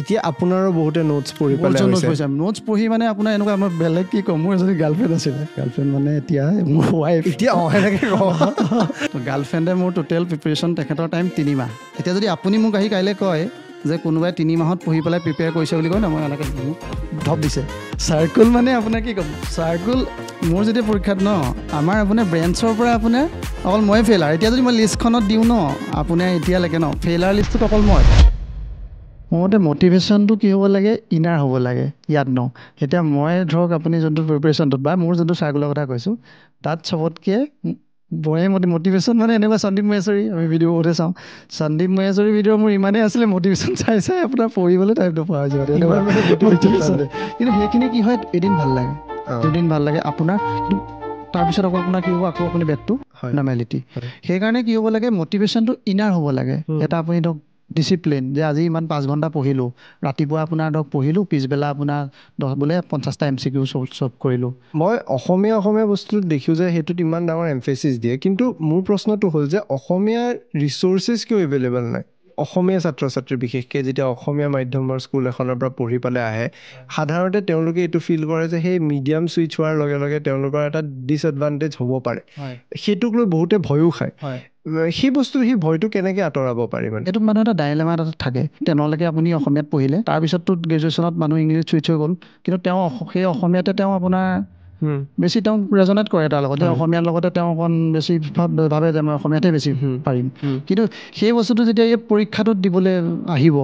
এতিয়া আপোনাৰো বহুতে নোটছ পঢ়ি পেলাই নোটছ পঢ়ি মানে আপোনাৰ এনেকুৱা আমাৰ বেলেগ কি ক'ম মোৰ এজনী গাৰ্লফ্ৰেণ্ড আছিলে গাৰ্লফ্ৰেণ্ড মানে এতিয়া মোৰ ৱাইফ এতিয়া অঁ সেনেকৈ কওঁ তো গাৰ্লফ্ৰেণ্ডে মোৰ টোটেল প্ৰিপেৰেশ্যন তেখেতৰ টাইম তিনিমাহ এতিয়া যদি আপুনি মোক আহি কাইলৈ কয় যে কোনোবাই তিনিমাহত পঢ়ি পেলাই প্ৰিপেয়াৰ কৰিছে বুলি কয় নহয় মই এনেকৈ ধপ দিছে চাৰ্কুল মানে আপোনাৰ কি ক'ম চাৰ্কুল মোৰ যদি পৰীক্ষাত ন আমাৰ আপোনাৰ ব্ৰেঞ্চৰ পৰা আপুনি অকল ময়ে ফেইলাৰ এতিয়া যদি মই লিষ্টখনত দিওঁ ন আপোনাৰ এতিয়ালৈকে ন ফেইলাৰ লিষ্টটোত অকল মই মোৰমতে মটিভেশ্যনটো কি হ'ব লাগে ইনাৰ হ'ব লাগে ইয়াত ন এতিয়া মই ধৰক আপুনি যোনটো প্ৰিপেৰেশ্যনটোত বা মোৰ যোনটো চাৰ্কলৰ কথা কৈছোঁ তাত চবতকৈ বৰে মতি মটিভেশ্যন মানে এনেকুৱা সন্দীপ মহেশ্বৰী আমি ভিডিঅ' বহুতে চাওঁ সন্দীপ মহেশ্বৰী ভিডিঅ' মোৰ ইমানেই আছিলে মটিভেশ্যন চাই চাই আপোনাৰ পঢ়িবলৈ টাইপটো পোৱা হৈছে কিন্তু সেইখিনি কি হয় এদিন ভাল লাগে দুদিন ভাল লাগে আপোনাৰ তাৰপিছত আকৌ আপোনাৰ কি হ'ব আকৌ আপুনি বেটটো নৰ্মেলিটি সেইকাৰণে কি হ'ব লাগে মটিভেশ্যনটো ইনাৰ হ'ব লাগে এটা আপুনি ধৰক ডিচিপ্লিন যে আজি ইমান পাঁচ ঘণ্টা পঢ়িলোঁ ৰাতিপুৱা আপোনাৰ ধৰক পঢ়িলোঁ পিছবেলা আপোনাৰ দহ বোলে পঞ্চাছটা এম চি কিউ চব কৰিলোঁ মই অসমীয়া অসমীয়া বস্তুটো দেখিছোঁ যে সেইটোত ইমান ডাঙৰ এম্ফেচিছ দিয়ে কিন্তু মোৰ প্ৰশ্নটো হ'ল যে অসমীয়াৰ ৰিচোৰ্চেছ কিয় এভেইলেবল নাই অসমীয়া ছাত্ৰ ছাত্ৰী বিশেষকৈ যেতিয়া অসমীয়া মাধ্যমৰ স্কুল এখনৰ পৰা পঢ়ি পেলাই আহে সাধাৰণতে তেওঁলোকে এইটো ফিল কৰে যে সেই মিডিয়াম চুইচ হোৱাৰ লগে লগে তেওঁলোকৰ এটা ডিছএডভান্টেজ হ'ব পাৰে সেইটোক লৈ বহুতে ভয়ো খায় সেই বস্তু সেই ভয়টো কেনেকৈ আঁতৰাব পাৰি মানে এইটো মানে এটা ডাইলেমা এটা থাকে তেনেকুৱালৈকে আপুনি অসমীয়াত পঢ়িলে তাৰপিছততো গ্ৰেজুৱেশ্যনত মানুহ ইংলিছ চুইচ হৈ গ'ল কিন্তু তেওঁ সেই অসমীয়াতে তেওঁ আপোনাৰ বেছি তেওঁ ৰেজনেট কৰে তাৰ লগত অসমীয়াৰ লগতে তেওঁ অকণ বেছি ভাবে যে মই অসমীয়াতে বেছি পাৰিম কিন্তু সেই বস্তুটো যেতিয়া এই পৰীক্ষাটোত দিবলৈ আহিব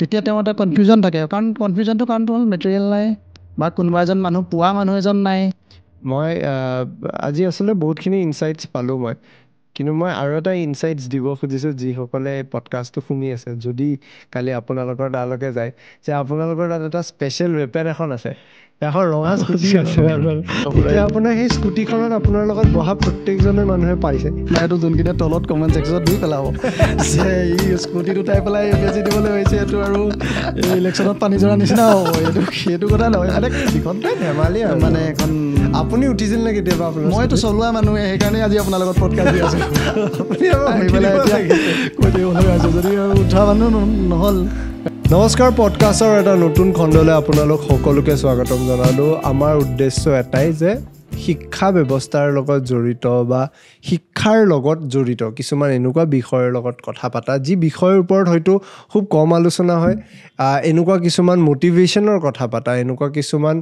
তেতিয়া তেওঁ এটা কনফিউজন থাকে কাৰণ কনফিউজনটো কাৰণটো হ'ল মেটেৰিয়েল নাই বা কোনোবা এজন মানুহ পোৱা মানুহ এজন নাই মই আজি আচলতে বহুতখিনি ইনচাইটছ পালোঁ মই কিন্তু মই আৰু এটা ইনচাইটছ দিব খুজিছোঁ যিসকলে পডকাষ্টটো শুনি আছে যদি কালি আপোনালোকৰ তালৈকে যায় যে আপোনালোকৰ তাত এটা স্পেচিয়েল ৱেপেন এখন আছে এখন ৰঙা স্কুটি আছে এতিয়া আপোনাৰ সেই স্কুটিখনত আপোনাৰ লগত বহা প্ৰত্যেকজনে মানুহে পাইছে সেইটো যোনকেইটা তলত কমেণ্ট ছেকশ্যনত দি পেলাব যে ই স্কুটিত উঠাই পেলাই বেজি দিবলৈ হৈছে এইটো আৰু ইলেকশ্যনত পানী জৰা নিচিনা হ'ব এইটো সেইটো কথা নহয় মানে সেইখনটো ধেমালি আৰু মানে এখন আপুনি উঠিছিল নে কেতিয়াবা আপোনাৰ মইতো চলোৱা মানুহে সেইকাৰণে আজি আপোনাৰ লগত পটকা দি আছো আপুনি আৰু আহি পেলাই এতিয়া কৈ দিব লগা আছে যদি উঠা মানুহ নহ'ল নমস্কাৰ পডকাষ্টৰ এটা নতুন খণ্ডলৈ আপোনালোক সকলোকে স্বাগতম জনালোঁ আমাৰ উদ্দেশ্য এটাই যে শিক্ষা ব্যৱস্থাৰ লগত জড়িত বা শিক্ষাৰ লগত জড়িত কিছুমান এনেকুৱা বিষয়ৰ লগত কথা পাতা যি বিষয়ৰ ওপৰত হয়তো খুব কম আলোচনা হয় এনেকুৱা কিছুমান মটিভেশ্যনৰ কথা পাতা এনেকুৱা কিছুমান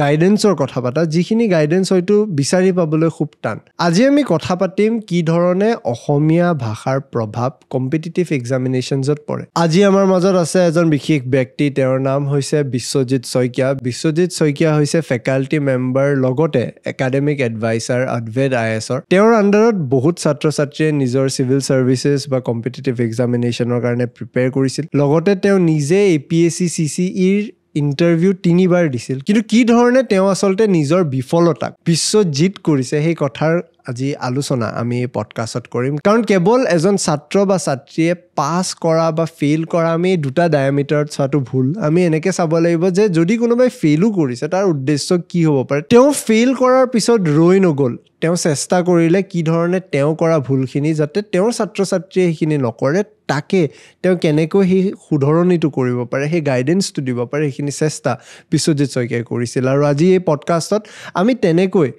গাইডেঞ্চৰ কথা পাতা যিখিনি গাইডেঞ্চ হয়তো বিচাৰি পাবলৈ খুব টান আজি আমি কথা পাতিম কি ধৰণে অসমীয়া ভাষাৰ প্ৰভাৱ কম্পিটিটিভ এক্সামিনেশ্যনছত পৰে আজি আমাৰ মাজত আছে এজন বিশেষ ব্যক্তি তেওঁৰ নাম হৈছে বিশ্বজিৎ শইকীয়া বিশ্বজিৎ শইকীয়া হৈছে ফেকাল্টি মেম্বাৰ লগতে একাডেমিক এডভাইজাৰ আদভেদ আই এছৰ তেওঁৰ আণ্ডাৰত বহুত ছাত্ৰ ছাত্ৰীয়ে নিজৰ চিভিল ছাৰ্ভিচেছ বা কম্পিটেটিভ এক্সামিনেশ্যনৰ কাৰণে প্ৰিপেয়াৰ কৰিছিল লগতে তেওঁ নিজে A P S C C C ইৰ ইণ্টাৰভিউ তিনিবাৰ দিছিল কিন্তু কি ধৰণে তেওঁ আচলতে নিজৰ বিফলতাক বিশ্ব জিত কৰিছে সেই কথাৰ আজি আলোচনা আমি পডকাষ্টত কৰিম কাৰণ কেৱল এজন ছাত্ৰ বা ছাত্ৰীয়ে পাছ কৰা বা ফেইল কৰা আমি দুটা ডায়ামিটাৰত চোৱাটো ভুল আমি এনেকৈ চাব লাগিব যে যদি কোনোবাই ফেইলো কৰিছে তাৰ উদ্দেশ্য কি হ'ব পাৰে তেওঁ ফেইল কৰাৰ পিছত ৰৈ নগ'ল তেওঁ চেষ্টা কৰিলে কি ধৰণে তেওঁ কৰা ভুলখিনি যাতে তেওঁৰ ছাত্ৰ ছাত্ৰীয়ে সেইখিনি নকৰে তাকে তেওঁ কেনেকৈ সেই শুধৰণিটো কৰিব পাৰে সেই গাইডেঞ্চটো দিব পাৰে সেইখিনি চেষ্টা বিশ্বজিৎ শইকীয়াই কৰিছিল আৰু আজি এই পডকাষ্টত আমি তেনেকৈ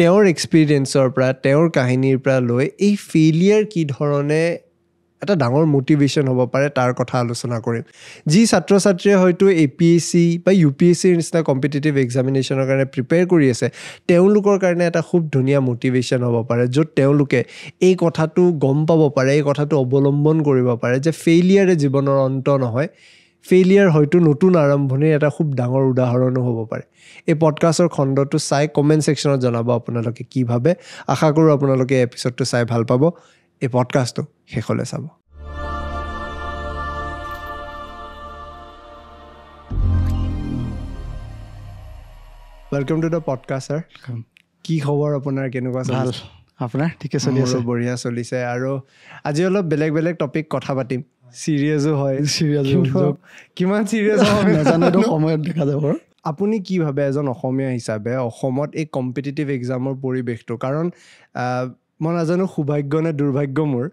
তেওঁৰ এক্সপিৰিয়েঞ্চৰ পৰা তেওঁৰ কাহিনীৰ পৰা লৈ এই ফেইলিয়াৰ কি ধৰণে এটা ডাঙৰ মটিভেশ্যন হ'ব পাৰে তাৰ কথা আলোচনা কৰিম যি ছাত্ৰ ছাত্ৰীয়ে হয়তো এ পি এছ চি বা ইউ পি এছ চিৰ নিচিনা কম্পিটিটিভ এক্সামিনেশ্যনৰ কাৰণে প্ৰিপেয়াৰ কৰি আছে তেওঁলোকৰ কাৰণে এটা খুব ধুনীয়া মটিভেশ্যন হ'ব পাৰে য'ত তেওঁলোকে এই কথাটো গম পাব পাৰে এই কথাটো অৱলম্বন কৰিব পাৰে যে ফেইলিয়াৰে জীৱনৰ অন্ত নহয় ফেইলিয়াৰ হয়তো নতুন আৰম্ভণিৰ এটা খুব ডাঙৰ উদাহৰণো হ'ব পাৰে এই পডকাষ্টৰ খণ্ডটো চাই কমেণ্ট ছেকশ্যনত জনাব আপোনালোকে কি ভাবে আশা কৰোঁ আপোনালোকে এই এপিচডটো চাই ভাল পাব এই পডকাষ্টটো শেষলৈ চাব welcome to the podcast sir কি খবৰ আপোনাৰ কেনেকুৱা ভাল আপোনাৰ ঠিকে চলি আছে বঢ়িয়া চলিছে আৰু আজি অলপ বেলেগ বেলেগ টপিক কথা পাতিম চিৰিয়াছো হয় চিৰিয়াছো কিমান চিৰিয়াছ হয় নাজানো এইটো সময়ত দেখা যাব আপুনি কি ভাবে এজন অসমীয়া হিচাপে অসমত এই কম্পিটিটিভ এক্সামৰ পৰিৱেশটো কাৰণ মই নাজানো সৌভাগ্য নে দুৰ্ভাগ্য মোৰ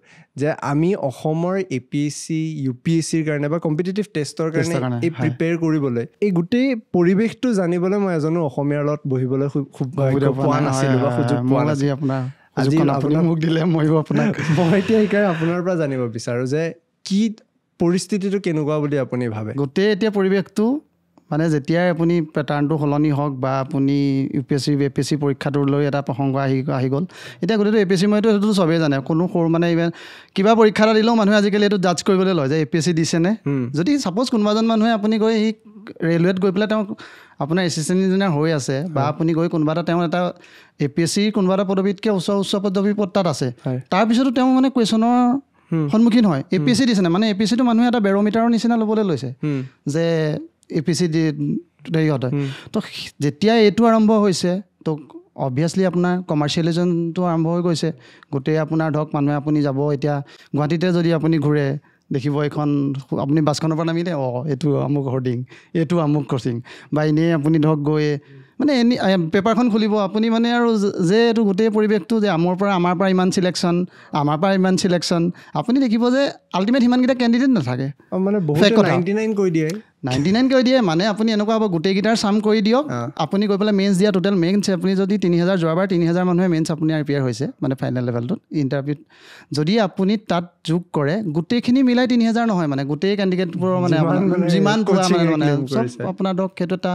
যে আমি অসমৰ A P S C U P S চিৰ কাৰণে বা কম্পিটিটিভ টেষ্টৰ কাৰণে এই প্ৰিপেয়াৰ কৰিবলৈ এই গোটেই পৰিৱেশটো জানিবলৈ মই এজনো অসমীয়াৰ লগত বহিবলৈ সৌভাগ্য পোৱা নাছিলোঁ বা সুযোগ পোৱা নাছিলোঁ আজি আপুনি মোক দিলে মইও আপোনাক মই এতিয়া সেইকাৰণে আপোনাৰ পৰা জানিব বিচাৰোঁ যে কি পৰিস্থিতিটো কেনেকুৱা বুলি আপুনি ভাবে গোটেই এতিয়া পৰিৱেশটো মানে যেতিয়াই আপুনি পেটাৰ্ণটো সলনি হওক বা আপুনি ইউ পি এছ চি বি এ পি এছ চি পৰীক্ষাটো লৈ এটা প্ৰসংগ আহি আহি গ'ল এতিয়া গোটেইটো এ পি এছ চি মইতো সেইটোতো চবেই জানে কোনো সৰু মানে ইভেন কিবা পৰীক্ষা এটা দিলেও মানুহে আজিকালি এইটো জাজ কৰিবলৈ লয় যে এ পি এছ চি দিছেনে যদি চাপ'জ কোনোবাজন মানুহে আপুনি গৈ সি ৰেলৱেত গৈ পেলাই তেওঁ আপোনাৰ এচিষ্টেণ্ট ইঞ্জিনিয়াৰ হৈ আছে বা আপুনি গৈ কোনোবা এটা তেওঁ এটা এ পি এছ চিৰ কোনোবা এটা পদবীতকৈ উচ্চ উচ্চ পদবী পদ তাত আছে তাৰপিছতো তেওঁ মানে কুৱেশ্যনৰ সন্মুখীন হয় এ পি এচ চি দিছেনে মানে এ পি চিটো মানুহে এটা বেৰমিটাৰৰ নিচিনা ল'বলৈ লৈছে যে এ পি চি দি দেৰি হয় তো যেতিয়া এইটো আৰম্ভ হৈছে তো অভিয়াছলি আপোনাৰ কমাৰ্চিয়েলিজমটো আৰম্ভ হৈ গৈছে গোটেই আপোনাৰ ধৰক মানুহে আপুনি যাব এতিয়া গুৱাহাটীতে যদি আপুনি ঘূৰে দেখিব এইখন আপুনি বাছখনৰ পৰা নামিলে অঁ এইটো আমুক হৰ্ডিং এইটো আমুক ক্ৰচিং বা এনেই আপুনি ধৰক গৈয়ে মানে এনি পেপাৰখন খুলিব আপুনি মানে আৰু যে এইটো গোটেই পৰিৱেশটো যে আমাৰ পৰা আমাৰ পৰা ইমান চিলেকশ্যন আমাৰ পৰা ইমান চিলেকশ্যন আপুনি দেখিব যে আল্টিমেট সিমানকেইটা কেণ্ডিডেট নাথাকে নাইণ্টি নাইন কৈ দিয়ে মানে আপুনি এনেকুৱা হ'ব গোটেইকেইটাৰ চাম কৰি দিয়ক আপুনি গৈ পেলাই মেইনছ দিয়া টোটেল মেইনছ আপুনি যদি তিনি হাজাৰ যোৱাবাৰ তিনি হাজাৰ মানুহে মেইনছ আপুনি আৰ হৈছে মানে ফাইনেল লেভেলটোত ইণ্টাৰভিউত যদি আপুনি তাত যোগ কৰে গোটেইখিনি মিলাই তিনি হাজাৰ নহয় মানে গোটেই কেণ্ডিডেটবোৰৰ মানে যিমান মানে আপোনাৰ ধৰক সেইটো এটা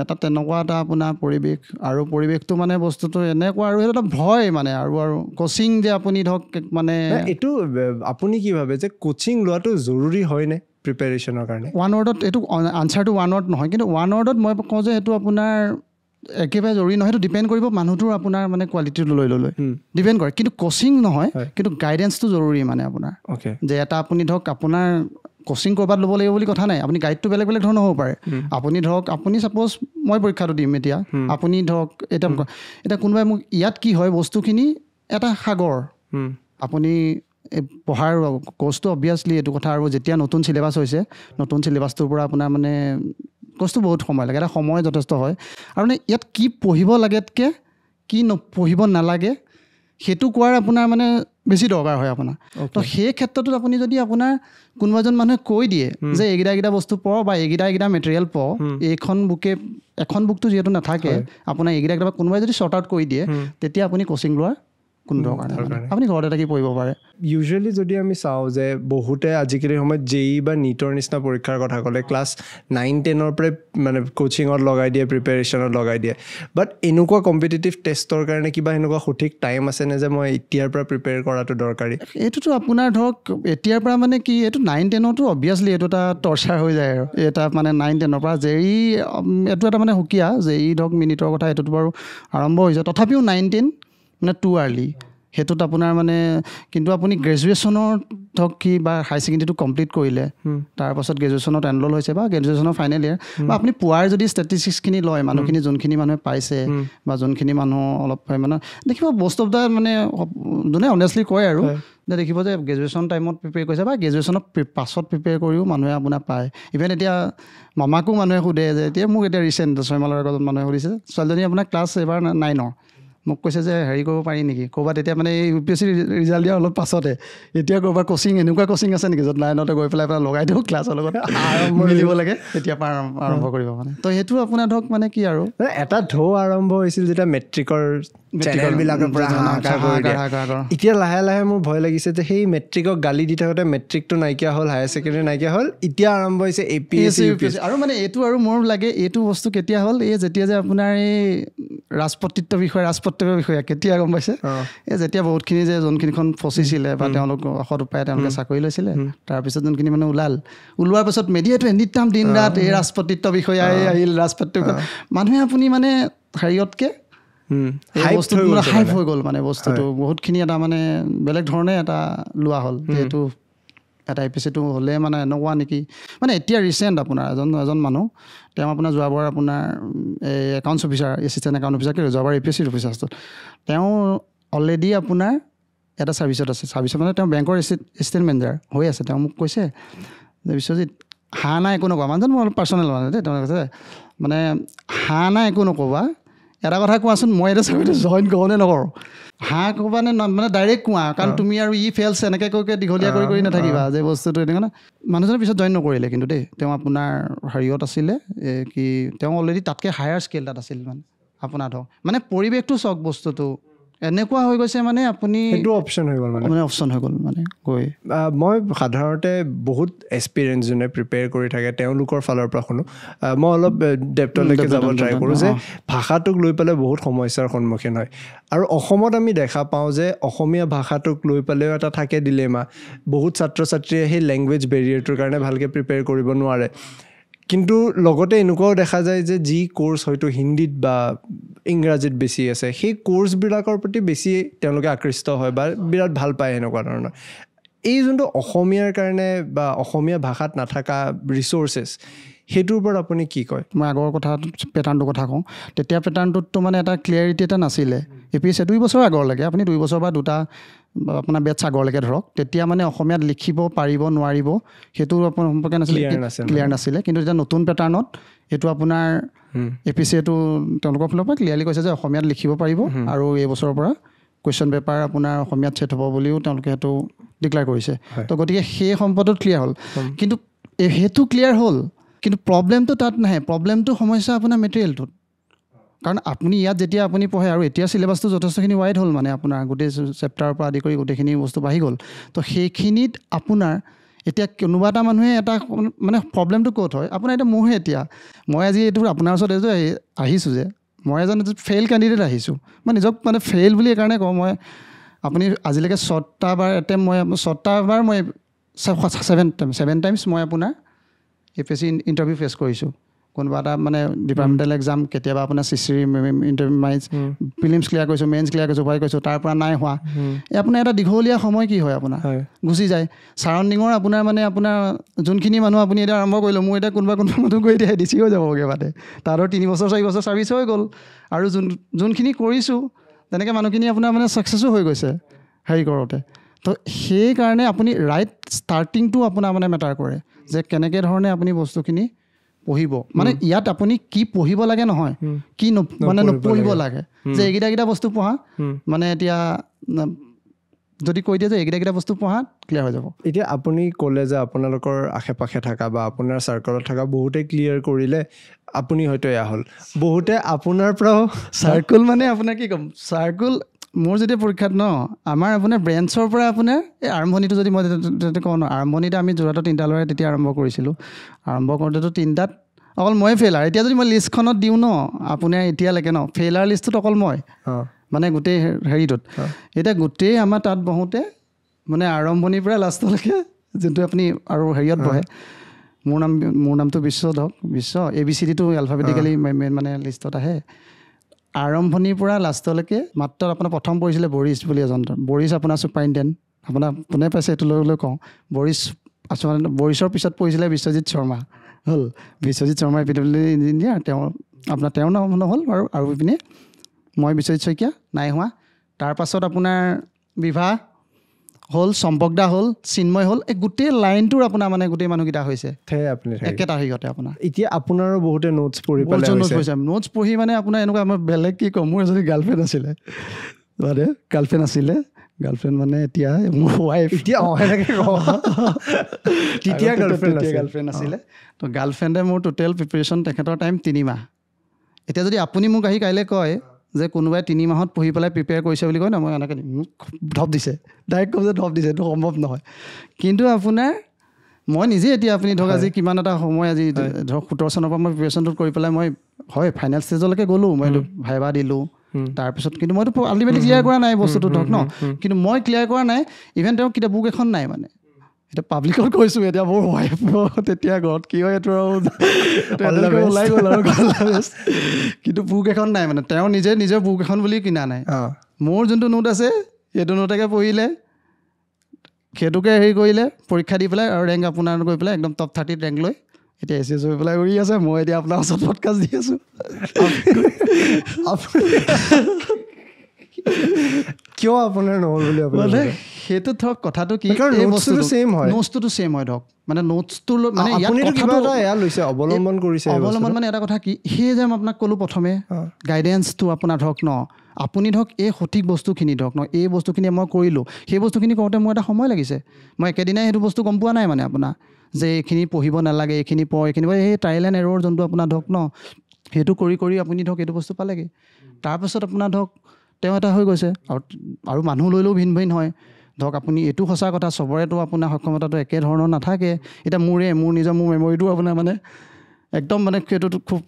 এটা তেনেকুৱা এটা আপোনাৰ পৰিৱেশ আৰু পৰিৱেশটো মানে বস্তুটো এনেকুৱা আৰু সেইটো এটা ভয় মানে আৰু আৰু কচিং যে আপুনি ধৰক মানে এইটো আপুনি কি ভাবে যে কোচিং লোৱাটো জৰুৰী হয়নে প্ৰিপেৰেশ্যনৰ কাৰণে ওৱান ৱৰ্ডত এইটো আনচাৰটো ওৱান ৱৰ্ড নহয় কিন্তু ওৱান ৱৰ্ডত মই কওঁ যে সেইটো আপোনাৰ একেবাৰে জৰুৰী নহয় সেইটো ডিপেণ্ড কৰিব মানুহটোৰ আপোনাৰ মানে কোৱালিটিটো লৈ ল'লে ডিপেণ্ড কৰে কিন্তু কচিং নহয় কিন্তু গাইডেঞ্চটো জৰুৰী মানে আপোনাৰ অ'কে যে এটা আপুনি ধৰক আপোনাৰ কচিং ক'ৰবাত ল'ব লাগিব বুলি কথা নাই আপুনি গাইডটো বেলেগ বেলেগ ধৰণৰ হ'ব পাৰে আপুনি ধৰক আপুনি চাপ'জ মই পৰীক্ষাটো দিম এতিয়া আপুনি ধৰক এতিয়া এতিয়া কোনোবাই মোক ইয়াত কি হয় বস্তুখিনি এটা সাগৰ আপুনি পঢ়াৰ কৰ্চটো অবভিয়াছলি এইটো কথা আৰু যেতিয়া নতুন চিলেবাছ হৈছে নতুন চিলেবাছটোৰ পৰা আপোনাৰ মানে কৰ্চটো বহুত সময় লাগে এটা সময় যথেষ্ট হয় আৰু মানে ইয়াত কি পঢ়িব লাগেতকৈ কি পঢ়িব নালাগে সেইটো কোৱাৰ আপোনাৰ মানে বেছি দৰকাৰ হয় আপোনাৰ তো সেই ক্ষেত্ৰটোত আপুনি যদি আপোনাৰ কোনোবা এজন মানুহে কৈ দিয়ে যে এইকেইটা এইকেইটা বস্তু পঢ় বা এইকেইটা এইকেইটা মেটেৰিয়েল পঢ় এইখন বুকে এখন বুকটো যিহেতু নাথাকে আপোনাৰ এইকেইটা কেইটা কোনোবাই যদি শ্বৰ্ট আউট কৰি দিয়ে তেতিয়া আপুনি কচিং লোৱাৰ কোনো দৰকাৰ আপুনি ঘৰতে থাকি পঢ়িব পাৰে ইউজুৱেলি যদি আমি চাওঁ যে বহুতে আজিকালি সময়ত জেই বা নীটৰ নিচিনা পৰীক্ষাৰ কথা ক'লে ক্লাছ নাইন টেনৰ পৰাই মানে কোচিঙত লগাই দিয়ে প্ৰিপেৰেশ্যনত লগাই দিয়ে বাট এনেকুৱা কম্পিটেটিভ টেষ্টৰ কাৰণে কিবা সেনেকুৱা সঠিক টাইম আছেনে যে মই এতিয়াৰ পৰা প্ৰিপেয়াৰ কৰাটো দৰকাৰী এইটোতো আপোনাৰ ধৰক এতিয়াৰ পৰা মানে কি এইটো নাইন টেনতো অভিয়াছলি এইটো এটা টৰ্চাৰ হৈ যায় আৰু এটা মানে নাইন টেনৰ পৰা জে ই এইটো এটা মানে সুকীয়া জে ই ধৰক মিনিটৰ কথা এইটোতো বাৰু আৰম্ভ হৈছে তথাপিও নাইন টেন নে টু আৰ্লি সেইটোত আপোনাৰ মানে কিন্তু আপুনি গ্ৰেজুৱেশ্যনৰ ধৰক কি বা হাই ছেকেণ্ডেৰীটো কমপ্লিট কৰিলে তাৰপাছত গ্ৰেজুৱেশ্যনত এনৰল হৈছে বা গ্ৰেজুৱেশ্যনৰ ফাইনেল ইয়েৰ বা আপুনি পুৱাৰ যদি ষ্টেটিষ্টিক্সখিনি লয় মানুহখিনি যোনখিনি মানুহে পাইছে বা যোনখিনি মানুহ অলপ মানে দেখিব বস্ত অফ দ্য মানে যোনে অনেষ্টলি কয় আৰু যে দেখিব যে গ্ৰেজুৱেশ্যন টাইমত প্ৰিপেয়াৰ কৰিছে বা গ্ৰেজুৱেশ্যনত পাছত প্ৰিপেয়াৰ কৰিও মানুহে আপোনাৰ পায় ইভেন এতিয়া মামাকো মানুহে সোধে যে এতিয়া মোক এতিয়া ৰিচেণ্ট ছয়মালৰ আগত মানুহে সুধিছে ছোৱালীজনী আপোনাৰ ক্লাছ এইবাৰ নাইনৰ মোক কৈছে যে হেৰি কৰিব পাৰি নেকি ক'ৰবাত এতিয়া মানে U P S C result দিয়া অলপ পাছতে এতিয়া ক'ৰবাত কচিং এনেকুৱা কচিং আছে নেকি য'ত লাইনতে গৈ পেলাই পেলাই লগাই দিওঁ ক্লাছৰ লগত মিলিব লাগে তেতিয়া আৰম্ভ কৰিব মানে তো সেইটো আপোনাৰ ধৰক মানে কি আৰু এটা ঢৌ আৰম্ভ হৈছিল যেতিয়া মেট্ৰিকৰ এতিয়া লাহে লাহে মোৰ ভয় লাগিছে যে সেই মেট্ৰিকক গালি দি থাকোঁতে মেট্ৰিকটো নাইকিয়া হ'ল হায়াৰ ছেকেণ্ডেৰী নাইকিয়া হ'ল এতিয়া আৰম্ভ হৈছে A P S C U P S C আৰু মানে এইটো আৰু মোৰ লাগে এইটো বস্তু কেতিয়া হ'ল এই যেতিয়া যে আপোনাৰ এই ৰাজপতিত্ব বিষয়ে ৰাজপ কৰ্তব্য বিষয়া কেতিয়া গম পাইছে এই যেতিয়া বহুতখিনি যে যোনখিনিখন ফচিছিলে বা তেওঁলোক অসৎ উপায় তেওঁলোকে চাকৰি লৈছিলে তাৰপিছত যোনখিনি মানে ওলাল ওলোৱাৰ পিছত মেডিয়াটো এনি টাইম দিন ৰাত এই ৰাজপতিত্ব বিষয়াই আহিল ৰাজপতিত্ব মানুহে আপুনি মানে হেৰিয়তকে হাইপ হৈ গ'ল মানে বস্তুটো বহুতখিনি এটা মানে বেলেগ ধৰণে এটা লোৱা হ'ল যিহেতু এটা এপিচিটো হ'লে মানে এনেকুৱা নেকি মানে এতিয়া ৰিচেণ্ট আপোনাৰ এজন এজন মানুহ তেওঁ আপোনাৰ যোৱাবাৰ আপোনাৰ এই accounts officer assistant account officer কি যোৱাবাৰ এ পি এছ চিৰ অফিচাৰটোত তেওঁ অলৰেডি আপোনাৰ এটা ছাৰ্ভিচত আছে ছাৰ্ভিচত মানে তেওঁ বেংকৰ এচিষ্টেণ্ট মেনেজাৰ হৈ আছে তেওঁ মোক কৈছে যে বিশ্বজিৎ হাঁহ নাই একো নক'বা মানুহজন মই অলপ পাৰ্চনেল মানে দেই তেওঁলোকে কৈছে মানে হাঁহ নাই একো নক'বা এটা কথা কোৱাচোন মই এতিয়া চাকৰিটো জইন কৰোঁ নে নকৰোঁ হাঁহ কোবানে মানে ডাইৰেক্ট কোৱা কাৰণ তুমি আৰু ই ফেলছ এনেকৈ কৈ কৈ দীঘলীয়া কৰি কৰি নাথাকিবা যে বস্তুটো এনেকুৱা মানুহজনে পিছত জইন নকৰিলে কিন্তু দেই তেওঁ আপোনাৰ হেৰিয়ত আছিলে কি তেওঁ অলৰেডি তাতকৈ হায়াৰ স্কেল তাত আছিল মানে আপোনাৰ ধৰক মানে পৰিৱেশটো চাওক বস্তুটো এনেকুৱা হৈ গৈছে মানে আপুনি সেইটো অপশ্যন হৈ গ'ল মানে মানে অপশ্যন হৈ গ'ল মানে গৈ মই সাধাৰণতে বহুত এক্সপিৰিয়েঞ্চ যোনে প্ৰিপেয়াৰ কৰি থাকে তেওঁলোকৰ ফালৰ পৰা শুনো মই অলপ ডেপ্টলৈকে যাব ট্ৰাই কৰোঁ যে ভাষাটোক লৈ পেলাই বহুত সমস্যাৰ সন্মুখীন হয় আৰু অসমত আমি দেখা পাওঁ যে অসমীয়া ভাষাটোক লৈ পেলাইও এটা থাকে দিলেমা বহুত ছাত্ৰ ছাত্ৰীয়ে সেই লেংগুৱেজ বেৰিয়াৰটোৰ কাৰণে ভালকৈ প্ৰিপেয়াৰ কৰিব নোৱাৰে কিন্তু লগতে এনেকুৱাও দেখা যায় যে যি কোৰ্ছ হয়তো হিন্দীত বা ইংৰাজীত বেছি আছে সেই কোৰ্ছবিলাকৰ প্ৰতি বেছি তেওঁলোকে আকৃষ্ট হয় বা বিৰাট ভাল পায় এনেকুৱা ধৰণৰ এই যোনটো অসমীয়াৰ কাৰণে বা অসমীয়া ভাষাত নাথাকা ৰিচৰ্চেছ সেইটোৰ ওপৰত আপুনি কি কয় মই আগৰ কথা পেটাৰ্ণটোৰ কথা কওঁ তেতিয়া পেটাৰ্ণটোতটো মানে এটা ক্লিয়াৰিটি এটা নাছিলে এ পি এছ এ দুই বছৰ আগৰ লাগে আপুনি দুই বছৰ বা দুটা আপোনাৰ বেট চাগৰলৈকে ধৰক তেতিয়া মানে অসমীয়াত লিখিব পাৰিব নোৱাৰিব সেইটো আপোনাৰ সম্পৰ্কে নাছিলে ক্লিয়াৰ নাছিলে কিন্তু এতিয়া নতুন পেটাৰ্ণত এইটো আপোনাৰ এ পি চি এটো তেওঁলোকৰ ফালৰ পৰা ক্লিয়াৰলি কৈছে যে অসমীয়াত লিখিব পাৰিব আৰু এইবছৰৰ পৰা কুৱেশ্যন পেপাৰ আপোনাৰ অসমীয়াত ছেট হ'ব বুলিও তেওঁলোকে সেইটো ডিক্লেয়াৰ কৰিছে তো গতিকে সেই সম্পদত ক্লিয়াৰ হ'ল কিন্তু সেইটো ক্লিয়াৰ হ'ল কিন্তু প্ৰব্লেমটো তাত নাহে প্ৰব্লেমটো সমস্যা আপোনাৰ মেটেৰিয়েলটোত কাৰণ আপুনি ইয়াত যেতিয়া আপুনি পঢ়ে আৰু এতিয়া চিলেবাছটো যথেষ্টখিনি ৱাইড হ'ল মানে আপোনাৰ গোটেই চেপ্টাৰৰ পৰা আদি কৰি গোটেইখিনি বস্তু বাঢ়ি গ'ল তো সেইখিনিত আপোনাৰ এতিয়া কোনোবা এটা মানুহে এটা মানে প্ৰব্লেমটো ক'ত হয় আপোনাৰ এতিয়া মোৰহে এতিয়া মই আজি এইটো আপোনাৰ ওচৰত এইটো আহিছোঁ যে মই এজন ফেইল কেণ্ডিডেট আহিছোঁ মই নিজক মানে ফেইল বুলি এইকাৰণে কওঁ মই আপুনি আজিলৈকে ছটা বাৰ এটেম্প মই ছটা বাৰ মই ছেভেন টাইম ছেভেন টাইমছ মই আপোনাৰ A P S C interview face কৰিছোঁ কোনোবা এটা মানে ডিপাৰ্টমেণ্টেল এক্সাম কেতিয়াবা আপোনাৰ চি চি ইণ্টাৰভিউ মাইন্স ফিলিমছ ক্লিয়াৰ কৰিছোঁ মেইনছ ক্লিয়াৰ কৰিছোঁ ভাই কৈছোঁ তাৰ পৰা নাই হোৱা এই আপোনাৰ এটা দীঘলীয়া সময় কি হয় আপোনাৰ গুচি যায় ছাৰাউণ্ডিঙৰ আপোনাৰ মানে আপোনাৰ যোনখিনি মানুহ আপুনি এতিয়া আৰম্ভ কৰিলোঁ মোৰ এতিয়া কোনোবা কোনোবা মানুহ কৰি দিয়া ডিচি হৈ যাবগৈ পাতে তাৰ আৰু তিনিবছৰ বছৰ ছাৰ্ভিচ হৈ গ'ল আৰু যোন যোনখিনি কৰিছোঁ তেনেকৈ মানুহখিনি আপোনাৰ মানে ছাকচেছো হৈ গৈছে হেৰি কৰোঁতে তো সেইকাৰণে আপুনি ৰাইট ষ্টাৰ্টিংটো আপোনাৰ মানে মেটাৰ কৰে যে কেনেকৈ ধৰণে আপুনি বস্তুখিনি পঢ়িব মানে ইয়াত আপুনি কি পঢ়িব লাগে নহয় কি মানে নপঢ়িব লাগে যে এইকেইটাকেইটা বস্তু পঢ়া মানে এতিয়া যদি কৈ দিয়ে যে এইকেইটাকেইটা বস্তু পঢ়া ক্লিয়াৰ হৈ যাব এতিয়া আপুনি ক'লে যে আপোনালোকৰ আশে পাশে থকা বা আপোনাৰ চাৰ্কলত থকা বহুতে ক্লিয়াৰ কৰিলে আপুনি হয়তো এয়া হ'ল বহুতে আপোনাৰ পৰাও চাৰ্কুল মানে আপোনাৰ কি ক'ম চাৰ্কুল মোৰ যেতিয়া পৰীক্ষাত ন আমাৰ আপোনাৰ ব্ৰেঞ্চৰ পৰা আপোনাৰ এই আৰম্ভণিটো যদি মই কওঁ ন আৰম্ভণিতে আমি যোৰহাটত তিনিটা ল'ৰাই তেতিয়া আৰম্ভ কৰিছিলোঁ আৰম্ভ কৰোঁতেতো তিনিটাত অকল ময়ে ফেইলাৰ এতিয়া যদি মই লিষ্টখনত দিওঁ ন আপোনাৰ এতিয়ালৈকে ন ফেইলাৰ লিষ্টটোত অকল মই মানে গোটেই হেৰিটোত এতিয়া গোটেই আমাৰ তাত বহোঁতে মানে আৰম্ভণিৰ পৰা লাষ্টলৈকে যোনটো আপুনি আৰু হেৰিয়ত বহে মোৰ নাম মোৰ নামটো বিশ্ব ধৰক বিশ্ব এ বি চি ডিটো এলফাবেটিকেলি মেইন মানে লিষ্টত আহে আৰম্ভণিৰ পৰা লাষ্টলৈকে মাত্ৰ আপোনাৰ প্ৰথম পঢ়িছিলে বৰিছ বুলি এজন বৰিছ আপোনাৰ ছুপাৰিণ্টেণ্ট আপোনাৰ কোনে পাইছে এইটো লৈ লৈ কওঁ বৰিছ আচলতে বৰিছৰ পিছত পঢ়িছিলে বিশ্বজিৎ শৰ্মা হ'ল Biswajit Sarma P W D engineer তেওঁ আপোনাৰ তেওঁৰ নাম নহ'ল বাৰু আৰু ইপিনে মই বিশ্বজিৎ শইকীয়া নাই হোৱা তাৰপাছত আপোনাৰ বিভা হ'ল চম্পকদা হ'ল চিন্ময় হ'ল এই গোটেই লাইনটোৰ আপোনাৰ মানে গোটেই মানুহকেইটা হৈছে একেটা সিহঁতে আপোনাৰ এতিয়া আপোনাৰো বহুতে নোটছ পঢ়ি নোটছ পঢ়িছে নোটছ পঢ়ি মানে আপোনাৰ এনেকুৱা মই বেলেগ কি ক'ম মোৰ এজনী গাৰ্লফ্ৰেণ্ড আছিলে গাৰ্লফ্ৰেণ্ড আছিলে গাৰ্লফ্ৰেণ্ড মানে এতিয়া মোৰ ৱাইফ এতিয়া তেতিয়া গাৰ্লফ্ৰেণ্ড গাৰ্লফ্ৰেণ্ড আছিলে তো গাৰ্লফ্ৰেণ্ডে মোৰ টোটেল প্ৰিপেৰেশ্যন তেখেতৰ টাইম তিনিমাহ এতিয়া যদি আপুনি মোক আহি কাইলৈ কয় যে কোনোবাই তিনি মাহত পঢ়ি পেলাই প্ৰিপেয়াৰ কৰিছে বুলি কয় ন মই এনেকৈ মোক ধপ দিছে ডাইৰেক্ট কওঁ যে ধপ দিছে এইটো সম্ভৱ নহয় কিন্তু আপোনাৰ মই নিজে এতিয়া আপুনি ধৰক আজি কিমান এটা সময় আজি ধৰক সোতৰ চনৰ পৰা মই প্ৰিপেৰেশ্যনটোত কৰি পেলাই মই হয় ফাইনেল ষ্টেজলৈকে গ'লোঁ মই এইটো ভাইবা দিলোঁ তাৰপিছত কিন্তু মইতো আল্টিমেটলি ক্লিয়াৰ কৰা নাই বস্তুটো ধৰক ন কিন্তু মই ক্লিয়াৰ কৰা নাই ইভেন তেওঁ কিতাপ বুক এখন নাই মানে এতিয়া পাব্লিকত কৈছোঁ এতিয়া মোৰ ৱাইফ তেতিয়া ঘৰত কি হয় এইটো আৰু ওলাই গ'ল আৰু কিন্তু বুক এখন নাই মানে তেওঁ নিজে নিজৰ বুক এখন বুলি কিনা নাই মোৰ যোনটো নোট আছে সেইটো নোটকে পঢ়িলে সেইটোকে হেৰি কৰিলে পৰীক্ষা দি পেলাই আৰু ৰেংক আপোনাৰ গৈ পেলাই একদম টপ থাৰ্টিত ৰেংক লৈ এতিয়া এ চি এছ হৈ পেলাই উৰি আছে মই এতিয়া আপোনাৰ ওচৰত পডকাষ্ট দি আছোঁ কিয় আপোনাৰ নহ'ল বুলি মানে সেইটো ধৰক কথাটো কি বস্তুটো চেম হয় নোটছটোতো চেম হয় ধৰক মানে নোটছটোৰ মানে লৈছে অৱলম্বন কৰিছে অৱলম্বন মানে এটা কথা কি সেয়ে যে মই আপোনাক ক'লোঁ প্ৰথমে গাইডেঞ্চটো আপোনাৰ ধৰক ন আপুনি ধৰক এই সঠিক বস্তুখিনি ধৰক ন এই বস্তুখিনি মই কৰিলোঁ সেই বস্তুখিনি কৰোঁতে মোৰ এটা সময় লাগিছে মই একেদিনাই সেইটো বস্তু গম পোৱা নাই মানে আপোনাৰ যে এইখিনি পঢ়িব নালাগে এইখিনি পঢ় এইখিনি পঢ় এই ট্ৰাইল এণ্ড এৰৰ যোনটো আপোনাৰ ধৰক ন সেইটো কৰি কৰি আপুনি ধৰক এইটো বস্তু পালেগৈ তাৰপাছত আপোনাৰ ধৰক তেওঁ এটা হৈ গৈছে আৰু আৰু মানুহ লৈ লৈও ভিন ভিন হয় ধৰক আপুনি এইটো সঁচা কথা চবৰেতো আপোনাৰ সক্ষমতাটো একে ধৰণৰ নাথাকে এতিয়া মোৰে মোৰ নিজৰ মোৰ মেমৰিটো আপোনাৰ মানে একদম মানে সেইটোতো খুব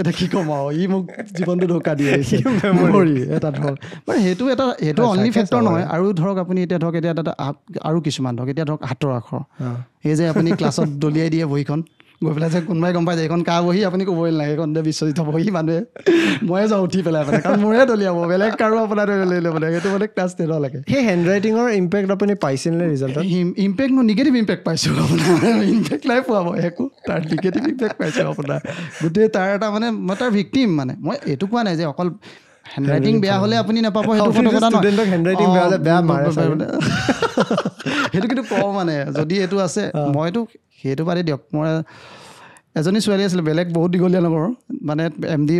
এতিয়া কি ক'ম আৰু ই মোক জীৱনটো ধোকা দি আহিছে মেমৰি এটা ধৰক মানে সেইটো এটা সেইটো অনলি ফেক্টৰ নহয় আৰু ধৰক আপুনি এতিয়া ধৰক এতিয়া এটা আৰু কিছুমান ধৰক এতিয়া ধৰক হাতৰ আখৰ এই যে আপুনি ক্লাছত দলিয়াই দিয়ে বহীখন গৈ পেলাই যে কোনোবাই গম পাই যায় এইখন কাৰ বহি আপুনি ক'বই নালাগে এইখন যে বিশ্বজিত বহি মানুহে ময়ে যাওঁ উঠি পেলাই মানে কাৰণ মোৰে দলিয়াব বেলেগ কাৰো আপোনাৰ দলিয়াই ল'ব লাগে সেইটো মানে ক্লাছ টেনৰ লাগে সেই হেণ্ড ৰাইটিঙৰ ইম্পেক্ট আপুনি পাইছিল নে ৰিজাল্টত ইম্পেক্ট মই নিগেটিভ ইম্পেক্ট পাইছোঁ আপোনাৰ ইম্পেক্ট নাই পোৱাব একো তাৰ নিগেটিভ ইম্পেক্ট পাইছোঁ আপোনাৰ গোটেই তাৰ এটা মানে মই তাৰ ভিক্টিম মানে মই এইটো কোৱা নাই যে অকল হেণ্ড ৰাইটিং বেয়া হ'লে আপুনি নাপাব বেয়া হ'লে বেয়া মাৰে সেইটো কিন্তু কওঁ মানে যদি এইটো আছে মইতো সেইটো পাৰি দিয়ক মই এজনী ছোৱালী আছিলে বেলেগ বহুত দীঘলীয়া লগৰ মানে এম ডি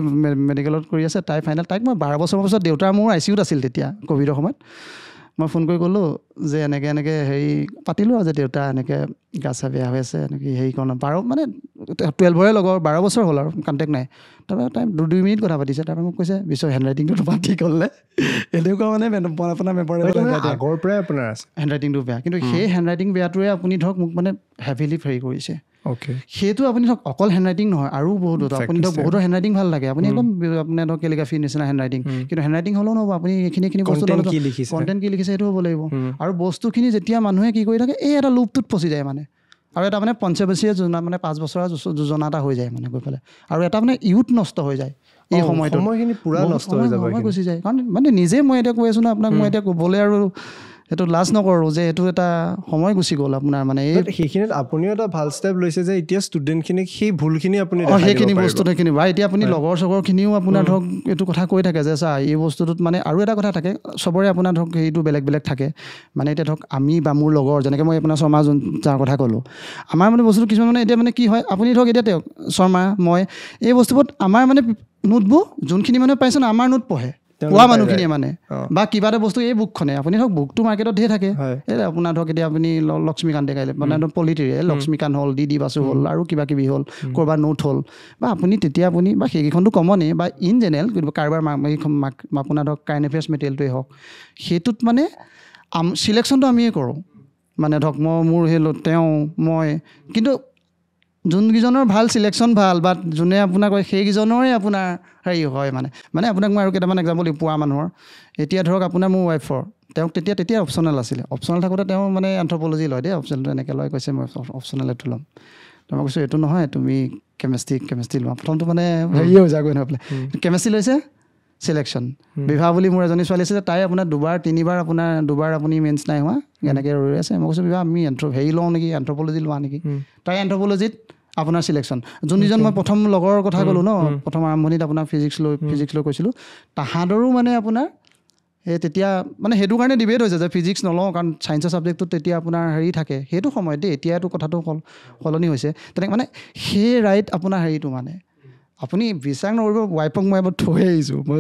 মেডিকেলত কৰি আছে তাই ফাইনেল তাইক মই বাৰ বছৰৰ পিছত দেউতাৰ মোৰ আই চি ইউত আছিল তেতিয়া ক'ভিডৰ সময়ত মই ফোন কৰি ক'লোঁ যে এনেকৈ এনেকৈ হেৰি পাতিলোঁ আৰু যে দেউতা এনেকৈ গা চা বেয়া হৈ আছে এনেকৈ হেৰি কৰ বাৰ মানে টুৱেলভৰে লগৰ বাৰ বছৰ হ'ল আৰু কণ্টেক্ট নাই তাৰপৰা তাই দুই দুই মিনিট কথা পাতিছে তাৰপৰা মোক কৈছে বিশ্ব হেণ্ডৰাইটিংটো তোমাৰ ঠিক হ'লনে এনেকুৱা মানে আপোনাৰ মেম্বাৰ আগৰ পৰাই আপোনাৰ হেণ্ডৰাইটিংটো বেয়া কিন্তু সেই হেণ্ডৰাইটিং বেয়াটোৱে আপুনি ধৰক মোক মানে হেভিলি ফেৰি কৰিছে সেইটো আপুনি ধৰক অকল হেণ্ডৰাইটিং নহয় আৰু বহুত আপুনি ধৰক হেণ্ড ৰাইটিং ভাল লাগে আপুনি hmm. একদম আপোনাৰ ধৰক কেলিগ্ৰাফিৰ নিচিনা ৰাইটিং hmm. কিন্তু হেণ্ডৰাইটিং হ'লেও নহ'ব আপুনি এইখিনি এইখিনি বস্তু কণ্টেণ্ট কি লিখিছে সেইটো হ'ব লাগিব hmm. আৰু বস্তুখিনি যেতিয়া মানুহে কি কৰি থাকে এই এটা লোপটোত ফচি যায় মানে আৰু এটা মানে পঞ্চবছৰীয়া যোজনা মানে পাঁচ বছৰৰ যোজনা এটা হৈ যায় মানে গৈ পেলাই আৰু এটা মানে ইউথ নষ্ট হৈ যায় এই সময়টো গুচি যায় কাৰণ মানে নিজে মই এতিয়া কৈ আছো ন আপোনাক মই এতিয়া ক'বলৈ আৰু সেইটো লাজ নকৰোঁ যে সেইটো এটা সময় গুচি গ'ল আপোনাৰ মানে এই সেইখিনিত আপুনিও এটা ভাল ষ্টেপ লৈছে যে এতিয়া ষ্টুডেণ্টখিনিক সেই ভুলখিনি আপুনি সেইখিনি বস্তু সেইখিনি বা এতিয়া আপুনি লগৰ চগৰখিনিও আপোনাৰ ধৰক এইটো কথা কৈ থাকে যে চা এই বস্তুটোত মানে আৰু এটা কথা থাকে চবৰে আপোনাৰ ধৰক সেইটো বেলেগ বেলেগ থাকে মানে এতিয়া ধৰক আমি বা মোৰ লগৰ যেনেকৈ মই আপোনাৰ শৰ্মা যোন যাৰ কথা ক'লোঁ আমাৰ মানে বস্তুটো কিছুমান মানে এতিয়া মানে কি হয় আপুনি ধৰক এতিয়া তেওঁক শৰ্মা মই এই বস্তুবোৰত আমাৰ মানে নোটবোৰ যোনখিনি মানুহে পাইছে ন আমাৰ নোট পঢ়ে পোৱা মানুহখিনিয়ে মানে বা কিবা এটা বস্তু এই বুকখনে আপুনি ধৰক বুকটো মাৰ্কেটত ঢেৰ থাকে এই আপোনাৰ ধৰক এতিয়া আপুনি লক্ষ্মীকান্তে কাইলৈ মানে একদম পলিটিৰে লক্ষ্মীকান্ত হ'ল ডি ডি বাছু হ'ল আৰু কিবা কিবি হ'ল ক'ৰবাৰ নোট হ'ল বা আপুনি তেতিয়া আপুনি বা সেইকেইখনটো কমনেই বা ইন জেনেৰেল কিন্তু কাৰোবাৰ আপোনাৰ ধৰক কাৰেণ্ট এফেয়াৰ্ছ মেটেৰিয়েলটোৱেই হওক সেইটোত মানে চিলেকশ্যনটো আমিয়ে কৰোঁ মানে ধৰক মই মোৰ সেই তেওঁ মই কিন্তু যোনকেইজনৰ ভাল চিলেকশ্যন ভাল বা যোনে আপোনাক কয় সেইকেইজনৰে আপোনাৰ হেৰি হয় মানে মানে আপোনাক মই আৰু কেইটামান এক্সাম্পল দিম পোৱা মানুহৰ এতিয়া ধৰক আপোনাৰ মোৰ ৱাইফৰ তেওঁক তেতিয়া তেতিয়া অপচনেল আছিলে অপচনেল থাকোঁতে তেওঁ মানে এন্থ্ৰপলজি লয় দেই অপচনেলটো এনেকৈ লয় কৈছে মই অপশ্যনেলেটো ল'ম তো মই কৈছোঁ এইটো নহয় তুমি কেমেষ্ট্ৰি কেমেষ্ট্ৰি লোৱা প্ৰথমটো মানে হেৰিয়ে যাগৈ নহয় পেলাই কেমেষ্ট্ৰি লৈছে চিলেকশ্যন hmm. বিভা বুলি মোৰ এজনী ছোৱালী আছিলে তাই আপোনাৰ দুবাৰ তিনিবাৰ আপোনাৰ দুবাৰ আপুনি মেইনছ নাই হোৱা এনেকৈ ৰৈ আছে মই কৈছোঁ বিভা আমি এন্থ্ৰ হেৰি লওঁ নেকি এন্থ্ৰপলজি লোৱা নেকি hmm. তাই এন্থ্ৰপলজিত আপোনাৰ ছিলেকশ্যন যোনকেইজন মই প্ৰথম লগৰ কথা hmm, ক'লোঁ ন প্ৰথম আৰম্ভণিত আপোনাৰ ফিজিক্স লৈ ফিজিক্স লৈ কৈছিলোঁ তাহাঁতৰো মানে আপোনাৰ সেই তেতিয়া মানে সেইটো কাৰণে ডিবেট হৈছে যে ফিজিক্স নলওঁ কাৰণ ছায়েন্সৰ ছাবজেক্টটোত তেতিয়া আপোনাৰ হেৰি থাকে সেইটো সময়ত দেই এতিয়াতো কথাটো সল সলনি হৈছে তেনেকৈ মানে সেই ৰাইট আপোনাৰ হেৰিটো মানে আপুনি বিশ্বাস নকৰিব ৱাইফক মই এবাৰ থৈ আহিছোঁ মই